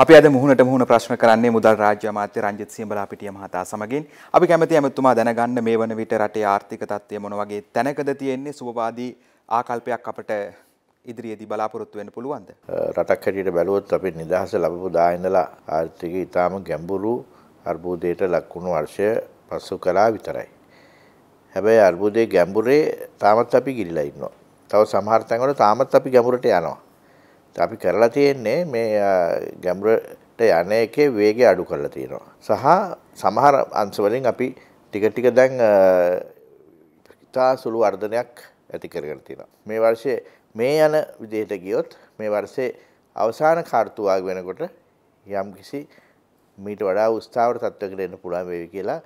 අපි අද මුහුණට මුහුණ ප්‍රශ්න කරන්නේ මුදල් රාජ්‍ය අමාත්‍ය රංජිත් සියඹලා පිටිය මහතා සමගින්. අපි කැමැති ඇමතුමා දැනගන්න මේ වන විට රටේ ආර්ථික තත්ත්වය මොන වගේ තැනකද තියෙන්නේ සුබවාදී ආකල්පයක් අපට ඉදිරියේදී බලාපොරොත්තු වෙන්න පුළුවන්ද? රටක් හැටියට බැලුවොත් අපි නිදහස ලැබපු දා ඉඳලා ආර්ථිකය ඊටාම ගැඹුරු අර්බුදයට ලක්ුණු වර්ෂය පසු කළා විතරයි. හැබැයි අර්බුදයේ ගැඹුරේ තාමත් අපි ගිලිලා ඉන්නවා. තව සමහර තැන්වල තාමත් අපි ගැඹුරට යනවා. අපි කරලා තියෙන්නේ මේ ගැඹුරට යන එකේ වේගය අඩු කරලා තියෙනවා. සහ සමහර අංශ වලින් අපි ටික ටික දැන් ඉතා සුළු වර්ධනයක් ඇති කරගෙන තියෙනවා. මේ වර්ෂයේ මේ යන විදිහට ගියොත් මේ වර්ෂයේ අවසාන කාර්තුවාග වෙනකොට යම්කිසි මීට වඩා උස්ථාවර තත්ත්වයකට එන්න පුළුවන් වෙයි කියලා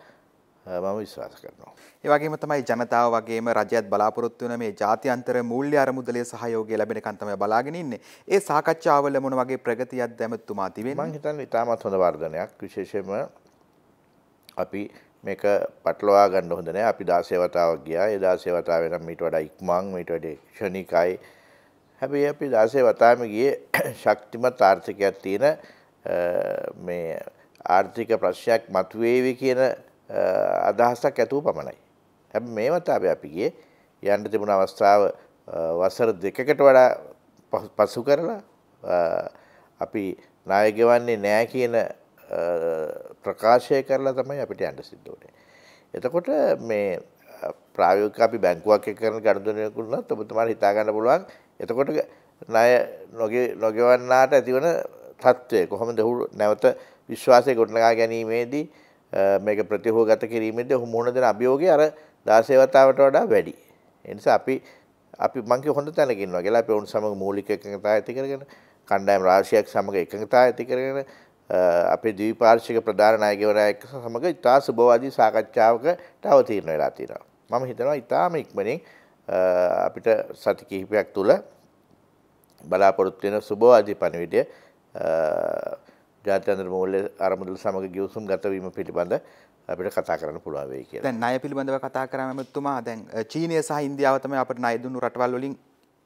මම විශ්වාස කරනවා. ඒවගේම තමයි ජනතාව වගේම රජයත් බලාපොරොත්තු වෙන මේ ජාත්‍යන්තර මූල්‍ය අරමුදලේ සහයෝගය ලැබෙනකන් තමයි බලාගෙන ඉන්නේ. ඒ සාකච්ඡාවල මොන වගේ ප්‍රගතියක් දැමතුමා තිබෙන්නේ? මම හිතන්නේ ඉතාමත් හොඳ වර්ධනයක්. විශේෂයෙන්ම අපි මේක පටලවා ගන්න හොඳ නෑ. අපි 16 වතාවක් ගියා. ඒ 16 වතාවේ නම් ඊට වඩා ඉක්මන්, ඊට වඩා ක්ෂණිකයි. හැබැයි අපි 16 වතාවෙම ගියේ ශක්තිමත් ආර්ථිකයක් තියෙන මේ ආර්ථික ප්‍රශ්නයක් මතුවේවි කියන අදහසක් ඇතුව පමණයි. හැබ මේ වතාව අපිගේ යන්න තිබුණ අවස්ථාව වසර දෙකකට වඩා පසු කරලා අපි නායගවන්නේ නෑ කියන ප්‍රකාශය කරලා තමයි අපිට අන්ඩ සිද්ධෝනේ. එතකොට මේ ප්‍රායෝක අපි බැංකුවක් කරන ගණදනයකුන්න ඔබතුමා හිතාගන්න පුළුවන් එතකොට නය නොගෙවන්නාට ඇතිවන තත්ත්වය කොහොම දෙහුරු නැවත විශ්වාසය ගොඩනගා ගැනීමේදී මේක ප්‍රතිහෝගත කිරීමේදී ඔහු මුහුණ දෙන අභියෝගය අර දාසේවතාවට වඩා වැඩි. ඒ නිසා අපි අපි මං කිය හොඳ තැනක ඉන්නවා කියලා අපි උන් සමග මූලික එකඟතාවය ඇති කරගෙන කණ්ඩායම් රාශියක් සමග එකඟතාවය ඇති කරගෙන අපේ ද්විපාර්ශ්වික ප්‍රධාන නායකවරයා එක්ක සමග ඉතා සුබවාදී සාකච්ඡාවකට අවතීර්ණ වෙලා තියෙනවා. මම හිතනවා ඉතාම ඉක්මනින් අපිට සති කිහිපයක් තුළ බලාපොරොත්තු වෙන සුබවාදී පණිවිඩය ජාත්‍යන්තර මූල්‍ය අරමුදල් සමග ගිවිසුම් ගතවීම පිළිබඳ අපිට කතා කරන්න පුළුවන් වෙයි කියලා. දැන් ණය පිළිබඳව කතා කරාම එතුමා දැන් චීනය සහ ඉන්දියාව තමයි අපිට ණය දුන්නු රටවල් වලින්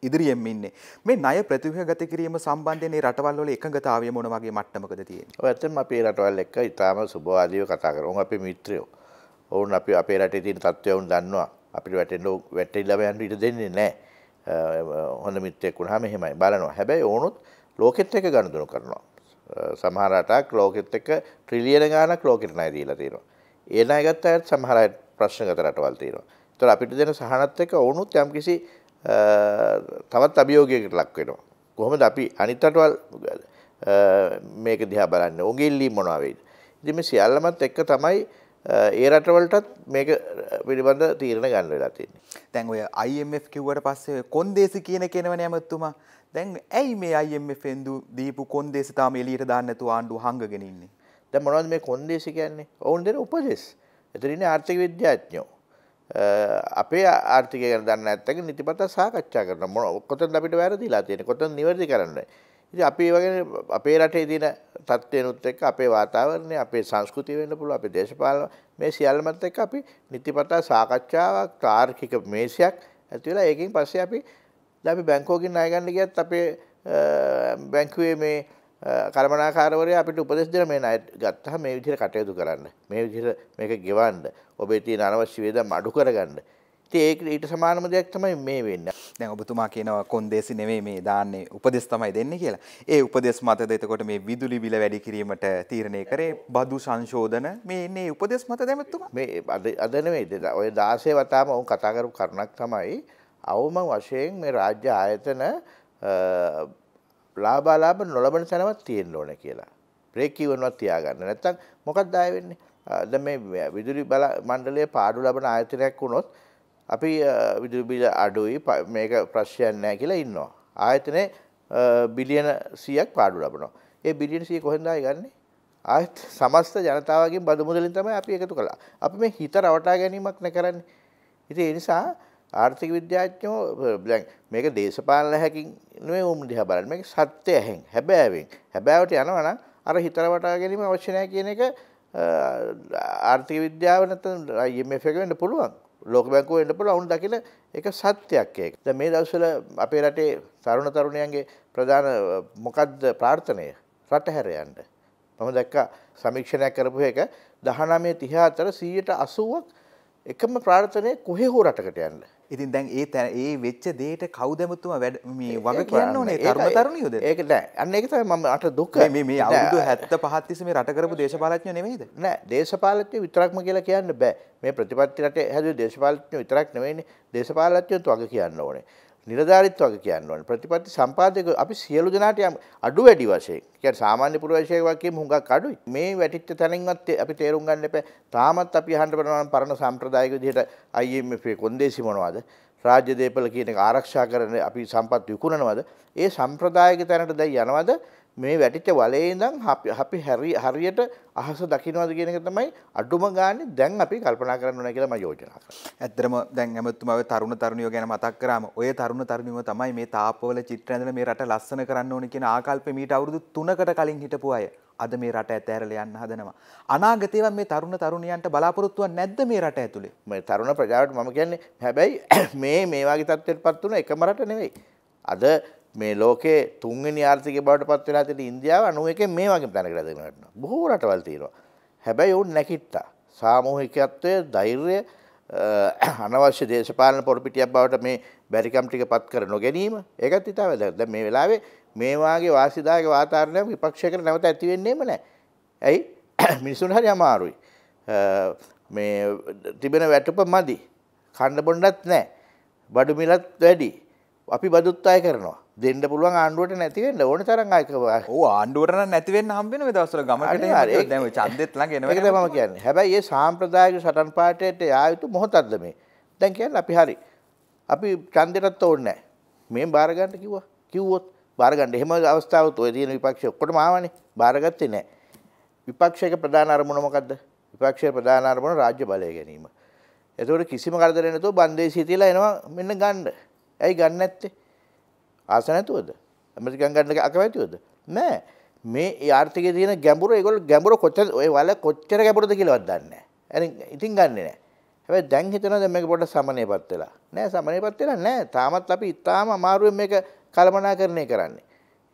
ඉදිරියෙන් ඉන්නේ. මේ ණය ප්‍රතිව්‍යුහගත කිරීම සම්බන්ධයෙන් මේ රටවල් වල එකඟතාවය මොන වගේ මට්ටමකද තියෙන්නේ? ඔය ඇත්තටම අපේ රටවල් එක්ක ඊටාම සුබවාදීව කතා කරනවා. උන් අපේ මිත්‍රයෝ. ඔවුන් අපි අපේ රටේ තියෙන තත්ත්වය උන් දන්නවා. අපිට වැටෙන්න වැටෙලා යන්න ඉඩ දෙන්නේ නැහැ. හොඳ මිත්‍රයෙක් වුණාම එහෙමයි බලනවා. හැබැයි ඕනොත් ලෝකෙත් එක ගනුදෙනු කරනවා. සමහරටක් ලෝකෙත් එක ට්‍රිලියන ගානක් ලෝකෙට ණය දීලා තියෙනවා. ඒ ණය ගත්ත අයත් සමහර අය ප්‍රශ්නගත රටවල් තියෙනවා. ඒතර අපිට දෙන සහනත් එක්ක වුණුත් යම්කිසි තවත් අභියෝගයකට ලක් වෙනවා. කොහොමද අපි අනිත් රටවල් මේක දිහා බලන්නේ? උගේ ඉල්ලීම් මොනවා වෙයිද? ඉතින් මේ සියල්ලමත් එක්ක තමයි ඒ රටවලටත් මේක පිළිබඳ තීරණ ගන්න වෙලා තියෙන්නේ. දැන් ඔය IMF කිව්වට පස්සේ කොන්දේසි කියන කෙනවනේ ඇමතුමා දැන් ඇයි මේ අයිF ෙන්දු දීපු කොන්දේසි තාම එලියට දාන්නතු ආණ්ඩු හංගගෙනන්නේ ද මොනවද මේ කොන්දේසි කියන්නේ ඔවුන් දෙන උපදෙස් එතරන ආර්ථික විද්‍යාඥෝ අපේ ආර්ථික ගැන දන්න ඇත්තක නිතිපත සාකච්ඡා කරන මොන කොතන් අපිට වැරදිලා තියෙන කොතන් නිවැරදි කරන්න ඉති අපි වගෙන අපේ රටේ දින තත්වයනුත් එක් අපේ වාතාවරණය අපේ සංස්කෘතිය වෙන්න පුළුව අපේ දේශපාල මේ සියල්මත් එක් අපි නිතිපතා සාකච්ඡාවක් තාර්කික මේසියක් ඇතිවෙලා ඒකින් පස්සේ අපි දැපි බැංකෝකින් අයගන්න ගත් අපේ බැංකුවේ මේ කරමනාකාරවරය අපිට උපදෙස් දෙන මේ අයට ගත්තහ මේ විදිහට කටයුතු කරන්න මේ විදිහට මේක ගෙවන්න ඔබේ තියෙන අනවශ්‍ය වේදම් අඩු කරගන්න ඒක ඊට සමානම දෙයක් තමයි මේ වෙන්න දැන් ඔබතුමා කියනවා කොන්දේසි නෙවෙයි මේ දාන්නේ උපදෙස් තමයි දෙන්නේ කියලා. ඒ උපදෙස් මතද එතකොට මේ විදුලි බිල වැඩි කිරීමට තීරණය කරේ බදු සංශෝධන මේ ඉන්නේ උපදෙස් මත දැමතුමා. මේ අද නෙවෙයි ඔය 16 වතාවම වුන් කතා කරපු කරුණක් තමයි අවම වශයෙන් මේ රාජ්‍ය ආයතන ලාබාලාබ නොලබන සැනවත් තියෙන් ඕන කියලා ප්‍රේකීවනවත් තියාගන්න නැත්තන් මොකක් දායවෙන්නේ ද මේ විදුරි බල මණ්ඩලය පාඩු ලබන ආයතනයක් වුණොත් අපි විදුරබිල අඩුයි මේක ප්‍රශ්යන් නෑ කියලා ඉන්නවා. ආයතනය බිලියන සියක් පාඩු ලබනවා ඒ බිලියන සිය කොහෙදයි ගන්නේ ආයත් සමස්ත ජනතාවගේ බදමුදලින් තමයි අපි එකතු කලා අපි මේ හිත රවටා ගැනීමක් නැකරන්න ඉති එනිසා ආර්ථික විද්‍යාඥයෝ බ්ලැන්ක් මේක දේශපාලන හැකින් නෙමෙයි උම් දිහා බලන්නේ මේක සත්‍ය ඇහෙන් හැබෑවෙන් හැබෑවට යනවා නම් අර හිතර වටා ගැනීම අවශ්‍ය නැහැ කියන එක ආර්ථික විද්‍යාව නැත්නම් IMF එක වෙන්න පුළුවන් ලෝක බැංකුව වෙන්න පුළුවන් වුණ දකින එක සත්‍යයක් ඒක. දැන් මේ දවස්වල අපේ රටේ තරුණ තරුණියන්ගේ ප්‍රධාන මොකද්ද ප්‍රාර්ථනය? රට හැර යන්න. මම දැක්කා සමීක්ෂණයක් කරපු එක 19 34 180ක් එකම ප්‍රාර්ථනය කොහේ හෝ රටකට යන්න. ඉතින් දැන් ඒ තැන ඒ වෙච්ච දේට කවුදැමතුම වැඩ මේ වග කියන්න ඕනේ තරුණ තරුණියෝද? ඒකට නෑ. අන්න ඒක තමයි මම අට දුක. මේ මේ අවුරුදු 75 තිස්සේ මේ රට කරපු දේශපාලඥයෝ නෙමෙයිද? නෑ. දේශපාලඥයෝ විතරක්ම කියලා කියන්න බෑ. මේ ප්‍රතිපත්ති රටේ හැදුවේ දේශපාලඥයෝ විතරක් නෙමෙයිනේ. දේශපාලඥයෝත් වග කියන්න ඕනේ. නිලධාරිත්වක කියන්නවන ප්‍රතිපත්ති සම්පාදක අපි සියලු දෙනාට යම් අඩු වැඩි වශයෙන් කිය සාමාන්‍ය පුරවශය වගේ හුඟක් අඩුයි මේ වැටිච්ච තැනින්වත් අපි තේරුම් ගන්න එප තාමත් අපි හන්ට පනවන පරණ සම්ප්‍රදායක දිහට අයිම්ේ කොන්දේසි මොනවාද රාජ්‍ය දේපල කියන ආරක්ෂා කරන අපි සම්පත් විකුණනවද ඒ සම්ප්‍රදායක තැනට දැයි යනවද මේ වැටිච්ච වලේ ඉඳන් අපි හරියට අහස දකින්නවාද කියන එක තමයි අඩුම ගානේ දැන් අපි කල්පනා කරන්න ඕන කියලා මම යෝජනා කරා. ඇත්තටම දැන් හැමතුම ඔය තරුණ තරුණියෝ ගැන මතක් කරාම ඔය තරුණ තරුණියෝ තමයි මේ තාප්පවල චිත්‍ර ඇඳලා මේ රට ලස්සන කරන්න ඕන කියන ආකල්පෙ මීට අවුරුදු 3කට කලින් හිටපු අය. අද මේ රට ඇතෑරලා යන්න හදනවා. අනාගතේවත් මේ තරුණ තරුණියන්ට බලාපොරොත්තුවක් නැද්ද මේ රට ඇතුලේ? මේ තරුණ ප්‍රජාවට මම කියන්නේ හැබැයි මේ මේ වගේ තත්ත්වයටපත් වුණ එකම රට නෙවෙයි. අද මේ ලෝකේ තුන්වෙනි ආර්ථිකය බවට පත් වෙලා තියෙන ඉන්දියාව 91 මේ වගේ තැනකට ඇදගෙන යනවා. බොහෝ රටවල් තියෙනවා. හැබැයි උන් නැකිට්ටා. සාමූහිකත්වය, ධෛර්යය, අනවශ්‍ය දේශපාලන පොරපිටියක් බවට මේ බැරිකම් ටික පත් කර නොගැනීම ඒකත් ඉතාව දැන් මේ වෙලාවේ මේ වාගේ වාසිදායක වාතාවරණයක් විපක්ෂයකට නැවත ඇති වෙන්නේම නැහැ. ඇයි? මිනිසුන් හරි අමාරුයි. මේ තිබෙන වැටුප මදි. කන්න බොන්නත් නැහැ. බඩු මිලත් වැඩි. අපි බදුත් අය කරනවා. දෙන්න පුළුවන් ආණ්ඩුවට නැතිවෙන්න ඕන තරන් අයකවා ආණ්ඩුවරන නැතිවෙන් හම්බෙන දවසර ගමට චන්දෙත්ලන් ගෙන ම කියන්න හැබයි ඒ සාම්ප්‍රදායක සටන් පාටයට යායුතු මොහොතත්ද මේ දැන් කියන්න අපි හරි අපි චන්දෙටත් ඕන්නෑ මේ බාරගන්ට කිව්වා කිව්වොත් බාරගන්න එහෙම අවස්ථාවත් ඔය තියෙන විපක්ෂ ඔක්කොට මාවනේ බාරගත්තේ නෑ විපක්ෂයක ප්‍රධාන අරමුණමකක්ද විපක්ෂය ප්‍රධාන අරමුණ රාජ්‍ය බලය ගැනීම එතකොට කිසිම කරදරනතු බන්දේශී තියලා එනවා මෙන්න ගණ්ඩ ඇයි ගන්න ඇත්තේ ආස නැතුවද? ඇමරිකන් ගන්න අකමැතිවද? නෑ. මේ ආර්ථිකයේ තියෙන ගැඹුර ඒගොල්ලෝ ගැඹුර කොච්චර ඔය වල කොච්චර ගැඹුරද කියලාවත් දන්නේ නෑ. හරි ඉතින් ගන්නෙ නෑ. හැබැයි දැන් හිතනවා දැන් මේක පොඩ්ඩක් සමනයපත් වෙලා. නෑ සමනයපත් වෙලා නෑ. තාමත් අපි ඉතාලම අමාරුවෙන් මේක කළමනාකරණය කරන්නේ.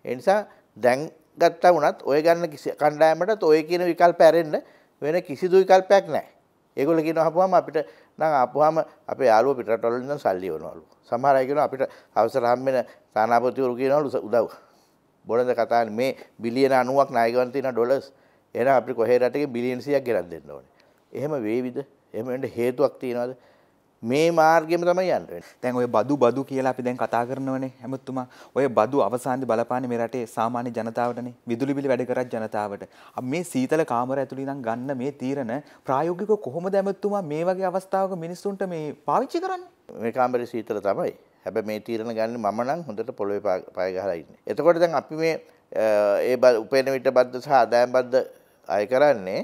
ඒ නිසා දැන් ගත්තා වුණත් ඔය ගන්න කණ්ඩායමටත් ඔය කියන විකල්ප ඇරෙන්න වෙන කිසිදු විකල්පයක් නෑ. ඒගොල්ලෝ කියනවා අපුවාම අපිට නම් ආපුවාම අපේ යාළුවෝ පිටරටවල ඉඳන් සල්ලි එවනවලු. සමහර අය කියනවා අපිට අවසර හම්බෙන තානාපතිවරු කියනවලු උදව්. බොළඳ කතාවේ මේ බිලියන 90ක් ණයගවන් තියෙන ඩොලර්ස්. එහෙනම් අපිට කොහේ රටකේ බිලියන 100ක් ගෙනත් දෙන්න ඕනේ. එහෙම වේවිද? එහෙම වෙන්න හේතුවක් තියනවද? මේ මාර්ගයම තමයි යන්න වෙන්නේ. දැන් ඔය බදු බදු කියලා අපි දැන් කතා කරනවනේ හැමතුමා. ඔය බදු අවසානයේ බලපාන්නේ මේ රටේ සාමාන්‍ය ජනතාවටනේ. විදුලි බිල වැඩ කරත් ජනතාවට. මේ සීතල කාමර ඇතුළේ ඉඳන් ගන්න මේ තීරණ ප්‍රායෝගිකව කොහොමද හැමතුමා මේ වගේ අවස්ථාවක මිනිස්සුන්ට මේ පාවිච්චි කරන්නේ? මේ කාමරේ සීතල තමයි. හැබැයි මේ තීරණ ගන්න මම නම් හොඳට පොළොවේ පය ගහලා ඉන්නේ. එතකොට දැන් අපි මේ ඒ උපේන විට බද්ද සහ ආදායම් බද්ද අය කරන්නේ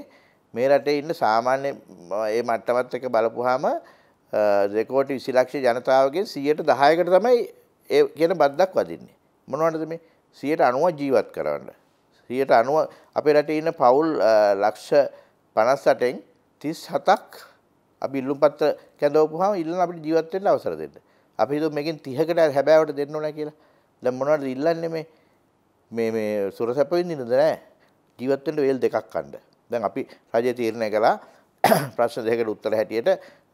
මේ රටේ ඉන්න සාමාන්‍ය ඒ මට්ටමත් එක බලපුවාම දෙකෝටි විසිලක්ෂ ජනතාවගෙන් සියයට දහයකට තමයි ඒ කියන බද්දක් වදින්නේ. මොනවටද මේ සියයට අනුව ජීවත් කරන්න. සියයට අනුව අපේ රට ඉන්න පවුල් ලක්ෂ පනස්සටෙන් තිස් හතක් අපි ඉල්ලුම් පත්‍ර කැඳවපුහම ඉල්ලන අපිට ජීවත් වෙන්න අවසර දෙන්න. අපි හිතුව මේකෙන් 30කට හැබෑවට දෙන්න ඕන කියලා. දැන් මොනවද ඉල්ලන්නේ මේ මේ මේ සුරසැප විඳින්නද නෑ. ජීවත් වෙන්න වේල් දෙකක් ගන්න. දැන් අපි රජය තීරණය කළා ප්‍රශ්න දෙකකට උත්තර හැටියට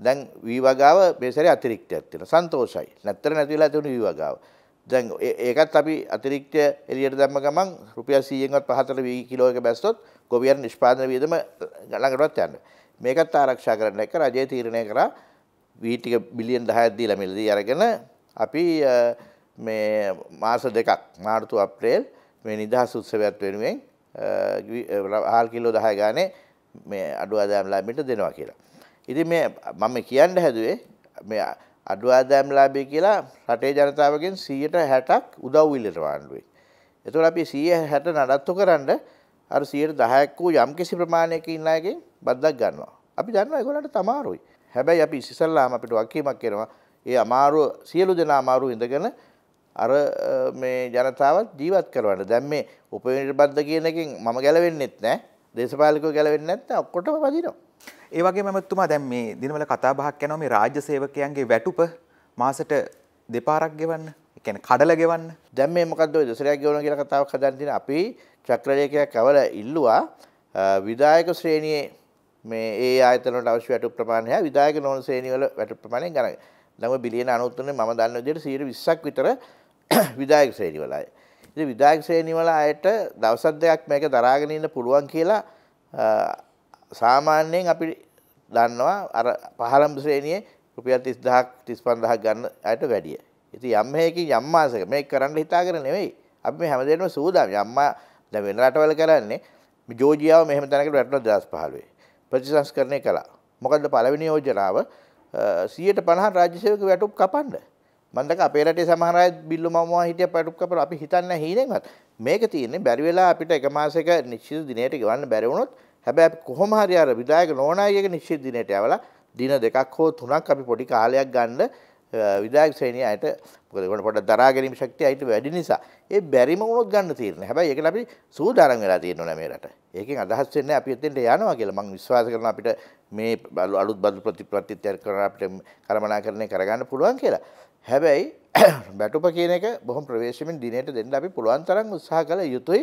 දැන් වී වගාව මේ සැරේ අතිරික්තයක් තියෙනවා. සන්තෝෂයි. නැත්තර නැති වෙලා තිබුණු වී වගාව. දැන් ඒකත් අපි අතිරික්තය එළියට දැම්ම ගමන් රුපියල් 100න්වත් පහතට වී කිලෝ එක බැස්සොත් ගොවියන් නිෂ්පාදන වියදම ළඟටවත් යන්නේ. මේකත් ආරක්ෂා කරන්න එක රජය තීරණය කරා වී ටික බිලියන් 10ක් දීලා මිලදී අරගෙන අපි මේ මාස දෙකක් මාර්තු අප්‍රේල් මේ නිදහස් උත්සවයත් වෙනුවෙන් හාල් කිලෝ 10 ගානේ මේ අඩු ආදායම් ලාභයට දෙනවා කියලා. ඉතින් මේ මම කියන්න හැදුවේ මේ අඩු ආදායම්ලාභය කියලා රටේ ජනතාවගෙන් 160ක් උදව් විල්ලට වාණ්ඩුවේ. එතකොට අපි 160 නඩත්තු කරන්න අර 110ක් වූ යම්කිසි ප්‍රමාණයක ඉන්න අයගෙන් බද්දක් ගන්නවා. අපි දන්නවා ඒගොල්ලන්ට තමාරුයි. හැබැයි අපි ඉස්සෙල්ලාම අපිට වකීමක් කරනවා. ඒ අමාරුව සියලු දෙනා අමාරුව ඉඳගෙන අර මේ ජනතාවත් ජීවත් කරවන්න. දැන් මේ උපවිනිර්බද්ධ කියන එකෙන් මම ගැලවෙන්නෙත් නැහැ. දේශපාලකයෝ ගැලවෙන්නේ නැත්නම් ඔක්කොටම වදිනවා. ඒවගේ මැමත්තුමා දැන් මේ දිනවල කතාබහක් යනවා මේ රාජ්‍ය සේවකයන්ගේ වැටුප මාසට දෙපාරක් ගෙවන්න එකන කඩල ගෙවන්න දැම් මේ මොකද දසරයක් ගවන කියෙන කතාවක් කදන්තින අපි චක්‍රලයකයක් කවල ඉල්ලවා විදායක ශ්‍රේණයේ මේ ඒ අතනට අවශ්‍ය වැටු ප්‍රමාණය විදායක නොන ශ්‍රේණීවල වැට ප්‍රමාණය ගන නම බිලියන අනුත්තුන ම දන්න දෙයට සීර විස්සක් විතර විදායක ශ්‍රේණීවලයි. විදායක ශ්‍රේණීවල අයට දවසත් දෙයක් මේක දරාගෙනන්න පුළුවන් කියලා සාමාන්‍යයෙන් අපි දන්නවා අර පහළම් ශ්‍රේණියේ රුපියල් 30000ක් 35000ක් ගන්න අයට වැඩිය. ඉතින් යම් හේකින් යම් මාසයක මේක කරන්න හිතාගෙන නෙවෙයි. අපි මේ හැමදේම සූදානම්. යම්මා දැන් වෙන රටවල කරන්නේ ජෝජියාව මෙහෙම තැනකට වැටුණා 2015. ප්‍රතිසංස්කරණය කළා. මොකද පළවෙනි යෝජනාව 150 රාජ්‍ය සේවක වැටුප් කපන්න. මම දැක අපේ රටේ සමහර අය බිල්ලු මමවා හිටිය වැටුප් කපලා අපි හිතන්නේ හීනෙන්වත්. මේක තියෙන්නේ බැරි වෙලා අපිට එක මාසයක නිශ්චිත දිනයකට ගෙවන්න බැරි වුණොත් හැබැ කොහොම හරි අර විදායක නෝනායක නිශ්චිත දිනයට ඇවලා දින දෙකක් හෝ තුනක් අපි පොඩි කාලයක් ගන්න විදායක ශ්‍රේණිය අයට ගොඩ පොඩ දරාගැනීම ශක්තිය අයට වැඩි නිසා ඒ බැරිම වුණොත් ගන්න තීරණ. හැබැයි ඒක අපි සූදානම් වෙලා තියෙනවා නෑ මේ රට. ඒකෙන් අදහස් වෙන්නේ අපි එතෙන්ට යනවා කියලා මම විශ්වාස කරනවා අපිට මේ අලුත් බදු ප්‍රතිප්‍රත්‍යත්‍ය කරන අපිට කරමනාකරණය කරගන්න පුළුවන් කියලා. හැබැයි බැටුප කියන එක බොහොම ප්‍රවේශමෙන් දිනේට දෙන්න අපි පුළුවන් තරම් උත්සාහ කළ යුතුයි.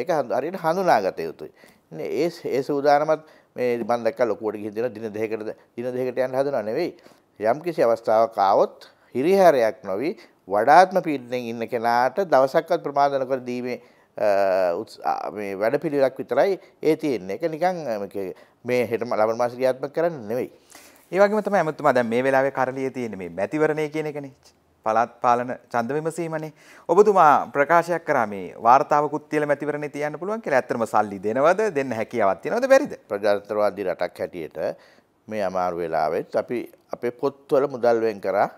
ඒක හරියට හඳුනාගත යුතුයි. ඒ ඒ සූදානමත් මේ මම දැක්කා ලොකුවට ගිහින් දෙන දින දෙකකට දින දෙකකට යන්න හදනව නෙවෙයි යම්කිසි අවස්ථාවක් ආවොත් හිරිහැරයක් නොවි වඩාත්ම පීඩනයෙන් ඉන්න කෙනාට දවසක්වත් ප්‍රමාදන කර දීමේ මේ වැඩපිළිවෙලක් විතරයි ඒ තියෙන්නේ. ඒක නිකන් මේ හෙටම ලබන මාසෙ ක්‍රියාත්මක කරන්න නෙවෙයි. ඒ වගේම තමයි අමතුමා දැන් මේ වෙලාවේ කරලියේ තියෙන මේ මැතිවරණය කියන එකනේ. පළාත් පාලන ඡන්ද විමසීමනේ. ඔබතුමා ප්‍රකාශයක් කරා මේ වාර්තාවකුත් තියලා මැතිවරණේ තියන්න පුළුවන් කියලා. ඇත්තටම සල්ලි දෙනවද? දෙන්න හැකියාවක් තියෙනවද? බැරිද? ප්‍රජාතන්ත්‍රවාදී රටක් හැටියට මේ අමාරු වෙලාවෙත් අපි අපේ පොත්වල මුදල් වෙන් කරා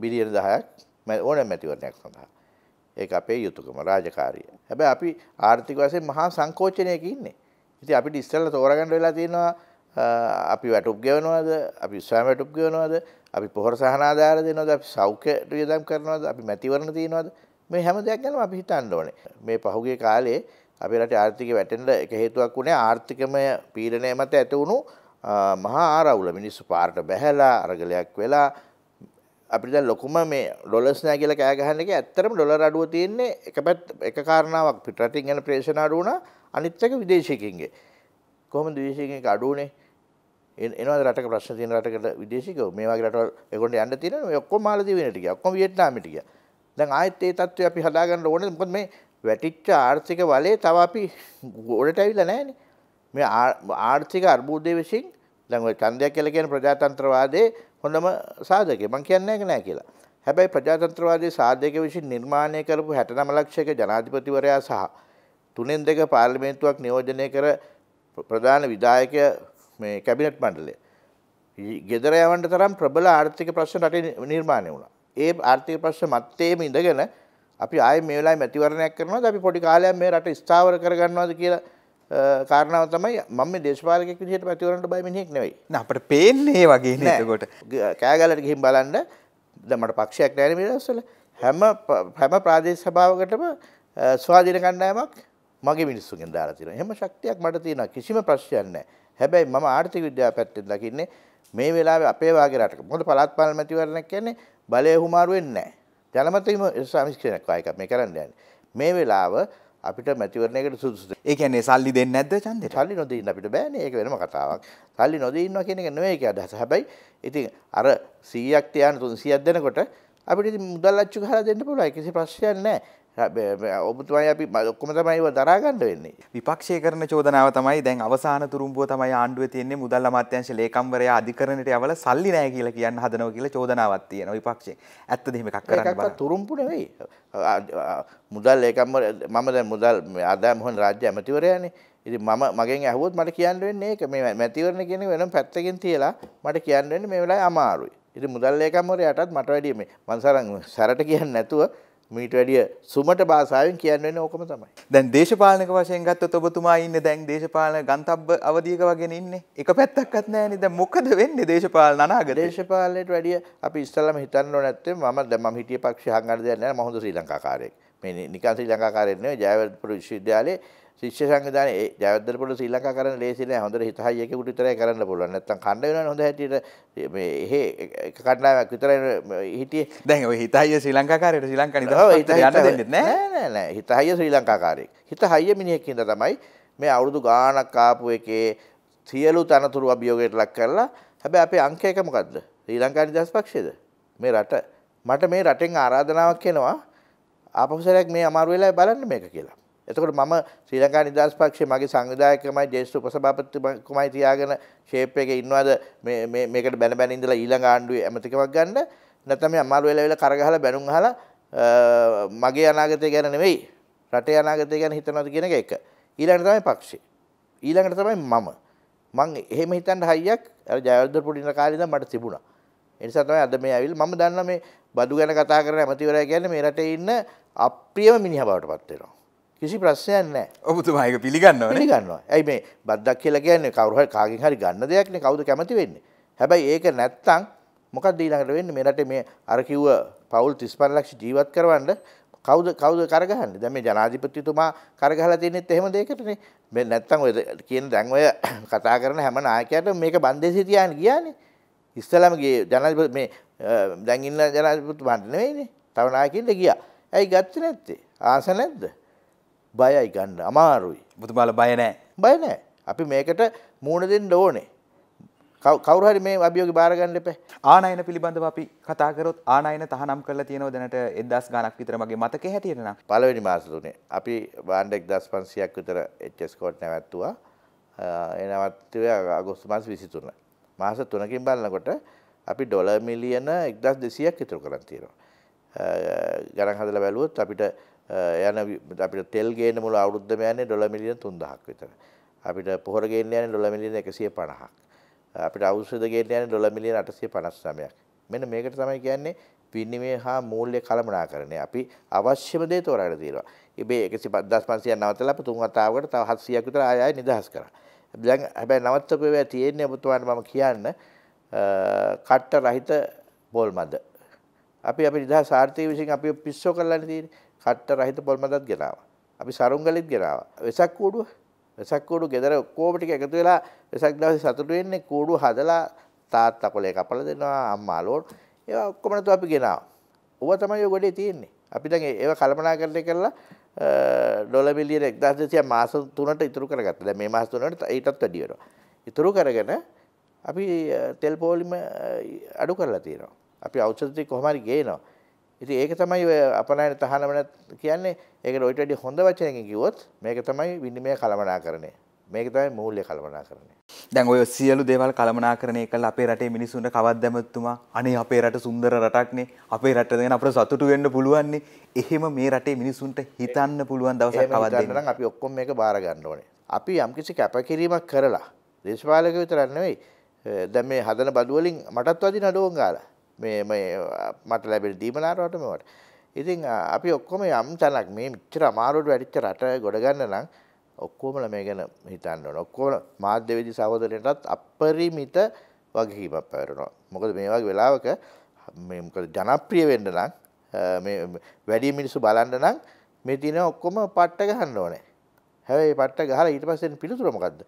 බිලියන 10ක් ඕනෑම මැතිවරණයක් සඳහා. ඒක අපේ යුතුයකම රාජකාරිය. හැබැයි අපි ආර්ථික වශයෙන් මහා සංකෝචනයක ඉන්නේ. ඉතින් අපිට ඉස්සෙල්ලා තෝරගන්න වෙලා තියෙනවා අපි වැටුප් ගෙවනවද? අපි ස්වයං වැටුප් ගෙවනවද? අපි පොහොර සහනාධාර දෙනවද අපි සෞඛ්‍ය රියදම් කරනවද අපි මැතිවරණ තියනවද මේ හැම දෙයක් ගැනම අපි හිතන්න ඕනේ මේ පහුගිය කාලේ අපේ රටේ ආර්ථිකය වැටෙන්න එක හේතුවක් වුණේ ආර්ථිකමය පීඩනය මත ඇති වුණු මහා ආරවුල මිනිස්සු පාරට බැහැලා අරගලයක් වෙලා අපිට දැන් ලොකුම මේ ඩොලර්ස් නෑ කියලා කෑ ගහන එක ඇත්තටම ඩොලර් අඩුව තියෙන්නේ එක පැත් එක කාරණාවක් පිටරටින් යන ප්‍රේෂණ අඩු වුණා අනිත් එක විදේශිකයින්ගේ කොහොමද විදේශිකයින්ගේ අඩු වුණේ එනවා රටක ප්‍රශ්න තියෙන රටකට විදේශිකයෝ මේ වගේ රටවල් ඒගොල්ලෝ යන්න තියෙනවා මේ ඔක්කොම මාලදීව වෙන ටික ඔක්කොම වියට්නාමෙට ගියා. දැන් ආයෙත් ඒ තත්ත්වය අපි හදාගන්න ඕනේ මොකද මේ වැටිච්ච ආර්ථික වලේ තව අපි ගොඩට ඇවිල්ලා නැහැනේ. මේ ආර්ථික අර්බුදයේ විසින් දැන් ඔය ඡන්දයක් කියලා කියන ප්‍රජාතන්ත්‍රවාදයේ හොඳම සාධකය. මම කියන්නේ නැහැ කියලා. හැබැයි ප්‍රජාතන්ත්‍රවාදයේ සාධක විසින් නිර්මාණය කරපු 69 ලක්ෂයක ජනාධිපතිවරයා සහ තුනෙන් දෙක පාර්ලිමේන්තුවක් නියෝජනය කර ප්‍රධාන විධායකය මේ කැබිනට් මණ්ඩලය. ගෙදර යවන්ට තරම් ප්‍රබල ආර්ථික ප්‍රශ්න රටේ නිර්මාණය වුණා. ඒ ආර්ථික ප්‍රශ්න මැත්තේම ඉඳගෙන අපි ආයේ මේ වෙලාවේ මැතිවරණයක් කරනවාද අපි පොඩි කාලයක් මේ රට ස්ථාවර කරගන්නවාද කියලා කාරණාව තමයි මම මේ දේශපාලකෙක් විදිහට පැතිවරන්නට බය මිනිහෙක් නෙවෙයි. නෑ අපිට පේන්නේ ඒ වගේ නේද එතකොට. කෑගලට ගිහින් බලන්න දැන් මට පක්ෂයක් නැහැ මේ දවස්වල. හැම හැම ප්‍රාදේශ සභාවකටම ස්වාධීන කණ්ඩායමක් මගේ මිනිස්සුගෙන් දාලා තියෙනවා. එහෙම ශක්තියක් මට තියෙනවා. කිසිම ප්‍රශ්නයක් නැහැ. හැබැයි මම ආර්ථික විද්‍යාව පැත්තෙන් දකින්නේ මේ වෙලාවේ අපේ වාගේ රටක මොකද පළාත් පාලන මැතිවරණයක් කියන්නේ බලය හුමාරු වෙන්නේ නැහැ. ජනමත සමිස්ක්‍රණයක් වගේ එකක් මේ කරන්න යන්නේ. මේ වෙලාව අපිට මැතිවරණයකට සුදුසුද? ඒ කියන්නේ සල්ලි දෙන්නේ නැද්ද ඡන්දෙට? සල්ලි නොදී ඉන්න අපිට බෑනේ. ඒක වෙනම කතාවක්. සල්ලි නොදී ඉන්නවා කියන එක නෙමෙයි ඒක අදහස. හැබැයි ඉතින් අර 100ක් තියාන 300ක් දෙනකොට අපිට ඉතින් මුදල් අච්චු ගහලා දෙන්න පුළුවන්. කිසි ප්‍රශ්නයක් නැහැ. ඔබතුමයි අපි ඔක්කොම තමයි දරාගන්න වෙන්නේ. විපක්ෂය කරන චෝදනාව තමයි දැන් අවසාන තුරුම්බුව තමයි ආණ්ඩුවේ තියෙන්නේ මුදල් අමාත්‍යාංශ ලේකම්වරයා අධිකරණයට යවල සල්ලි නැහැ කියලා කියන්න හදනවා කියලා චෝදනාවක් තියෙනවා විපක්ෂේ. ඇත්තද එහෙම එකක් කරන්න බලන්න. එකක් තුරුම්බු නෙවෙයි. මුදල් ලේකම්වර මම දැන් මුදල් ආදායම් හොන් රාජ්‍ය ඇමතිවරයානේ. ඉතින් මම මගෙන් ඇහුවොත් මට කියන්න වෙන්නේ ඒක මේ මැතිවරණ කියන වෙනම පැත්තකින් තියලා මට කියන්න වෙන්නේ මේ වෙලාවේ අමාරුයි. ඉතින් මුදල් ලේකම්වරයාටත් මට වැඩිය මේ මං සරන් සැරට කියන්නේ නැතුව මීට වැඩිය සුමට භාසාාවෙන් කියන්න ඕකම තමයි. දැන් දේශපාලනක වශයෙන් ගත්තොත් ඔබතුමා ඉන්න දැන් දේශපාලන ගන්තබ්බ අවධියක වගෙන ඉන්නේ එක පැත්තක්වත් නෑනේ දැන් මොකද වෙන්නේ දේශපාලන අනාගතේ? දේශපාලනයට වැඩිය අපි ඉස්සල්ලාම හිතන්න ඕන නැත්තේ මම දැන් මම හිටිය පක්ෂය හංගන්න දෙයක් නෑ මම හොඳ ශ්‍රී ලංකාකාරයෙක්. මේ නිකන් ශ්‍රී ලංකාකාරයෙක් නෙවෙයි ජයවර්ධනපුර විශ්වවිද්‍යාලයේ ශිෂ්‍ය සංවිධානයේ ඒ ජයවර්ධනපොළ ශ්‍රී ලංකා කරන ලේසි නෑ හොඳට හිතහයි එකෙකුට විතරයි කරන්න පුළුවන් නැත්තම් කණ්ඩ වෙනවනේ හොඳ හැටියට මේ එහෙ එක කණ්ඩායමක් විතරයි හිටියේ දැන් ඔය හිතහයි ශ්‍රී ලංකාකාරයට ශ්‍රී ලංකා නිදහස යන්න දෙන්නේ නෑ නෑ නෑ හිතහයි ශ්‍රී ලංකාකාරයෙක් හිතහයි මිනිහෙක් ඉඳලා තමයි මේ අවුරුදු ගාණක් ආපු එකේ සියලු තනතුරු අභියෝගයට ලක් කරලා හැබැයි අපේ අංක එක මොකද්ද ශ්‍රී ලංකා නිදහස් පක්ෂයේද මේ රට මට මේ රටෙන් ආරාධනාවක් එනවා ආපහු සැරයක් මේ අමාරු වෙලාවේ බලන්න මේක කියලා එතකොට මම ශ්‍රී ලංකා නිදහස් පක්ෂයේ මගේ සංවිධායකමයි ජේෂ්ඨ උපසභාපතිතුමයි තියාගෙන ෂේප් එකේ ඉන්නවද මේ මේ මේකට බැන බැන ඉඳලා ඊළඟ ආණ්ඩුවේ ඇමතිකමක් ගන්න නැත්නම් මේ අමාරු වෙලා වෙලා කරගහලා බැනුම් අහලා මගේ අනාගතය ගැන නෙවෙයි රටේ අනාගතය ගැන හිතනවද කියන එක එක ඊළඟට තමයි පක්ෂේ ඊළඟට තමයි මම මං එහෙම හිතන්න හයියක් අර ජයවර්ධන පොඩි ඉන්න කාලේ ඉඳන් මට තිබුණා ඒ නිසා තමයි අද මේ ඇවිල්ලා මම දන්නා මේ බදු ගැන කතා කරන ඇමතිවරයා කියන්නේ මේ රටේ ඉන්න අප්‍රියම මිනිහා බවට පත් වෙනවා කිසි ප්‍රශ්නයක් නෑ ඔබතුමායක පිළිගන්න පිළිගන්නවා ඇයි මේ බද්දක් කියලා කියන්නේ කවරුහ කාගෙන් හරි ගන්න දෙයක්නේ කවුද කැමති වෙන්නේ හැබැයි ඒක නැත්තම් මොකක්ද ඊළඟට වෙන්නේ මේ රටේ මේ අර කිව්ව පවුල් 35 ලක්ෂ ජීවත් කරවන්න කවුද කවුද කරගහන්නේ දැන් මේ ජනාධිපතිතුමා කරගහලා තියෙනෙත් එහෙම දෙයකටනේ මේ නැත්තම් ඔය කියන දැන් ඔය කතා කරන හැම නායකයටම මේක බන්දේසිය තියාගෙන ගියානේ ඉස්සලම ගියේ ජනාධිපති මේ දැන් ඉන්න ජනාධිපතිතුමාට නෙවෙයිනේ තව නායකින්ද ගියා ඇයි ගත්තේ නැත්තේ ආස නැද්ද බයයි ගන්න අමාරුයි. බුදුබල බයනෑ. බයනෑ. අපි මේකට මූුණ දෙන්න ඕනේ. කවරහරි මේ අභියෝග බාරගන්න එප ආනයන පිළිබඳව අපි කතාකරොත් ආනයන තහනම් කරල තියෙනව දැනට එදස් ගනක් විතරමගේ මතක හැටියෙන පලවෙනි මාසතුනේ අපි බාණ්ඩෙක් දස් පන්සියක් විතර එච්චස්කෝට් නැවැත්තුවා එනවත්ව අගොස්තු මාස විසිතුරන මාස තුනකින් බලන්නකොට අපි ඩොල මිලියන එක්දස් දෙසියක් ඉතුරු කරන් තියෙනවා ගණන් හදල බැලුවොත් අපිට යන අපිට තෙල් ගේන්න මුළු අවුරුද්දම යන්නේ ඩොලර් මිලියන 3000ක් විතර. අපිට පොහොර ගේන්න යන්නේ ඩොලර් මිලියන 150ක්. අපිට ඖෂධ ගේන්න යන්නේ ඩොලර් මිලියන 859ක්. මෙන්න මේකට තමයි කියන්නේ විනිමය හා මූල්‍ය කළමනාකරණය. අපි අවශ්‍යම දේ තෝරාගෙන තියෙනවා. ඉබේ 11500ක් නවත්තලා අපි තුන් වතාවකට තව 700ක් විතර ආය ආය නිදහස් කරා. දැන් හැබැයි නවත්තපු ඒවා තියෙන්නේ ඔබතුමාට මම කියන්න කට්ට රහිත පොල් මද. අපි අපි නිදහස් ආර්ථික විසින් අපි පිස්සෝ කරලානේ තියෙන්නේ. කට්ට රහිත පොල්මදත් ගෙනාව. අපි සරුංගලිත් ගෙනාව. වෙසක් කූඩුව වෙසක් කූඩු ගෙදර ඔක්කොම ටික එකතු වෙලා වෙසක් දවසේ සතුටු වෙන්නේ කූඩු හදලා තාත්තා කොලේ කපලා දෙනවා අම්මා ලෝඩ් ඒවා ඔක්කොම නතු අපි ගෙනාව. ඌව තමයි ඔය ගොඩේ තියෙන්නේ. අපි දැන් ඒව කල්පනාකරණය කරලා ඩොල මිලියන 1200 මාස 3ට ඉතුරු කරගත්තා. දැන් මේ මාස 3ට ඊටත් වැඩි වෙනවා. ඉතුරු කරගෙන අපි තෙල් පෝලිම අඩු කරලා තියෙනවා. අපි ඖෂධ ටික කොහොම හරි ගේනවා. ඉතින් ඒක තමයි ඔය අපනයන තහනම කියන්නේ ඒකට ඔයිට වැඩි හොඳ වචනකින් කිව්වොත් මේක තමයි විනිමය කළමනාකරණය. මේක තමයි මූල්‍ය කළමනාකරණය. දැන් ඔය සියලු දේවල් කළමනාකරණය කළා අපේ රටේ මිනිසුන්ට කවද්දැමතුමා අනේ අපේ රට සුන්දර රටක්නේ අපේ රට ගැන අපිට සතුටු වෙන්න පුළුවන්නේ. එහෙම මේ රටේ මිනිසුන්ට හිතන්න පුළුවන් දවසක් කවද්ද එන්නේ. නම් අපි ඔක්කොම මේක බාර ගන්න ඕනේ. අපි යම්කිසි කැපකිරීමක් කරලා දේශපාලක විතරක් නෙවෙයි දැන් මේ හදන බඩු වලින් මටත් වදින ඩෝන් ගාලා මේ මට ලැබෙන දීමනාරවට මෙවට. ඉතින් අපි ඔක්කොම යම් තැනක් මේ මිච්චර අමාරුවට වැඩිච්ච රට ගොඩගන්න නම් ඔක්කොමල මේ ගැන හිතන්න ඕන. ඔක්කොම මාධ්‍යවේදී සහෝදරයන්ටත් අපරිමිත වගකීමක් පැවරෙනවා. මොකද මේ වගේ වෙලාවක මේ මොකද ජනප්‍රිය වෙන්න නම් මේ වැඩි මිනිස්සු බලන්න නම් මේ තියෙන ඔක්කොම පට්ට ගහන්න ඕනේ. හැබැයි පට්ට ගහලා ඊට පස්සේ පිළිතුර මොකද්ද?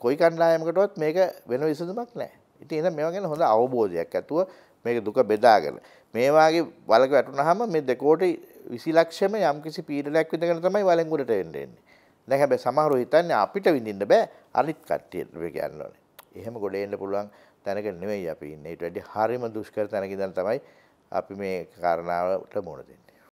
කොයි කණ්ඩායමකටවත් මේක වෙන විසඳුමක් නැහැ. ඉතින් එහෙනම් මේවා ගැන හොඳ අවබෝධයක් ඇතුව මේක දුක බෙදාගෙන මේ වාගේ වලක වැටුනහම මේ දෙකෝටි 20 ලක්ෂෙම යම්කිසි පීඩනයක් විඳගෙන තමයි වලෙන් උඩට එන්න එන්නේ. දැන් හැබැයි සමහරව හිතන්නේ අපිට විඳින්න බෑ අනිත් කට්ටියට මේ කියන්න ඕනේ. එහෙම ගොඩ එන්න පුළුවන් තැනක නෙවෙයි අපි ඉන්නේ. ඊට වැඩි හරිම දුෂ්කර තැනක ඉඳන් තමයි අපි මේ කාරණාවට මුහුණ දෙන්නේ.